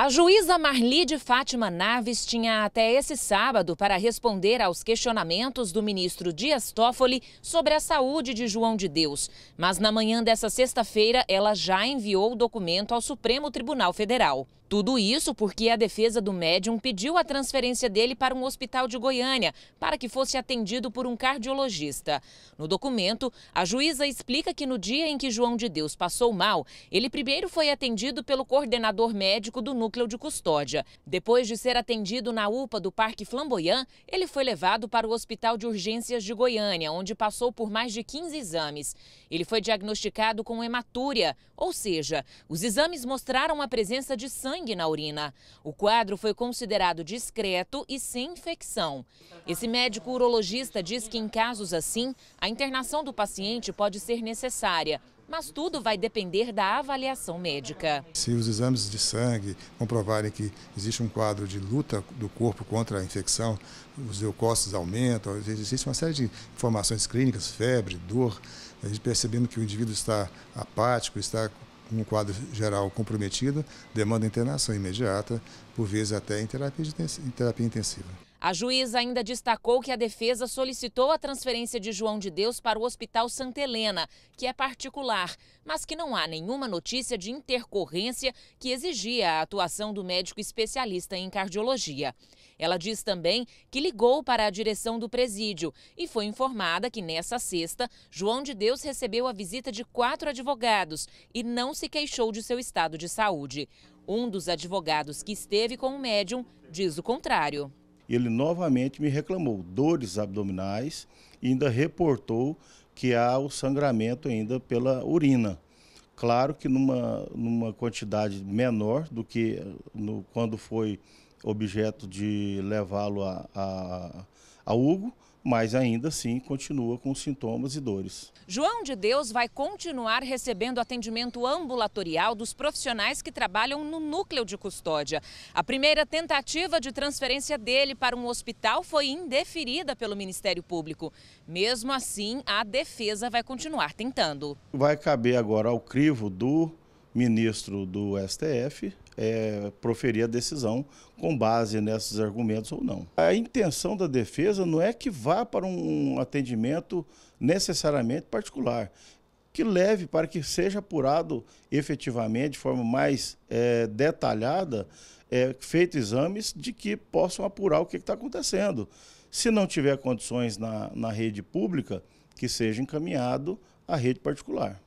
A juíza Marli de Fátima Naves tinha até esse sábado para responder aos questionamentos do ministro Dias Toffoli sobre a saúde de João de Deus. Mas na manhã dessa sexta-feira, ela já enviou o documento ao Supremo Tribunal Federal. Tudo isso porque a defesa do médium pediu a transferência dele para um hospital de Goiânia, para que fosse atendido por um cardiologista. No documento, a juíza explica que no dia em que João de Deus passou mal, ele primeiro foi atendido pelo coordenador médico do núcleo de custódia. Depois de ser atendido na UPA do Parque Flamboyant, ele foi levado para o Hospital de Urgências de Goiânia, onde passou por mais de 15 exames. Ele foi diagnosticado com hematúria, ou seja, os exames mostraram a presença de sangue sangue na urina. O quadro foi considerado discreto e sem infecção. Esse médico urologista diz que, em casos assim, a internação do paciente pode ser necessária, mas tudo vai depender da avaliação médica. Se os exames de sangue comprovarem que existe um quadro de luta do corpo contra a infecção, os leucócitos aumentam, existe uma série de informações clínicas, febre, dor, a gente percebendo que o indivíduo está apático, está um quadro geral comprometido demanda internação imediata, por vezes até em terapia, em terapia intensiva. A juíza ainda destacou que a defesa solicitou a transferência de João de Deus para o Hospital Santa Helena, que é particular, mas que não há nenhuma notícia de intercorrência que exigia a atuação do médico especialista em cardiologia. Ela diz também que ligou para a direção do presídio e foi informada que nessa sexta, João de Deus recebeu a visita de quatro advogados e não se queixou de seu estado de saúde. Um dos advogados que esteve com o médium diz o contrário ele novamente me reclamou dores abdominais e ainda reportou que há o sangramento ainda pela urina. Claro que numa, numa quantidade menor do que eh, no, quando foi objeto de levá-lo a, a, a Hugo, mas ainda assim continua com sintomas e dores. João de Deus vai continuar recebendo atendimento ambulatorial dos profissionais que trabalham no núcleo de custódia. A primeira tentativa de transferência dele para um hospital foi indeferida pelo Ministério Público. Mesmo assim, a defesa vai continuar tentando. Vai caber agora ao crivo do ministro do STF é, proferir a decisão com base nesses argumentos ou não. A intenção da defesa não é que vá para um atendimento necessariamente particular, que leve para que seja apurado efetivamente, de forma mais é, detalhada, é, exames de que possam apurar o que é está acontecendo. Se não tiver condições na, na rede pública, que seja encaminhado à rede particular.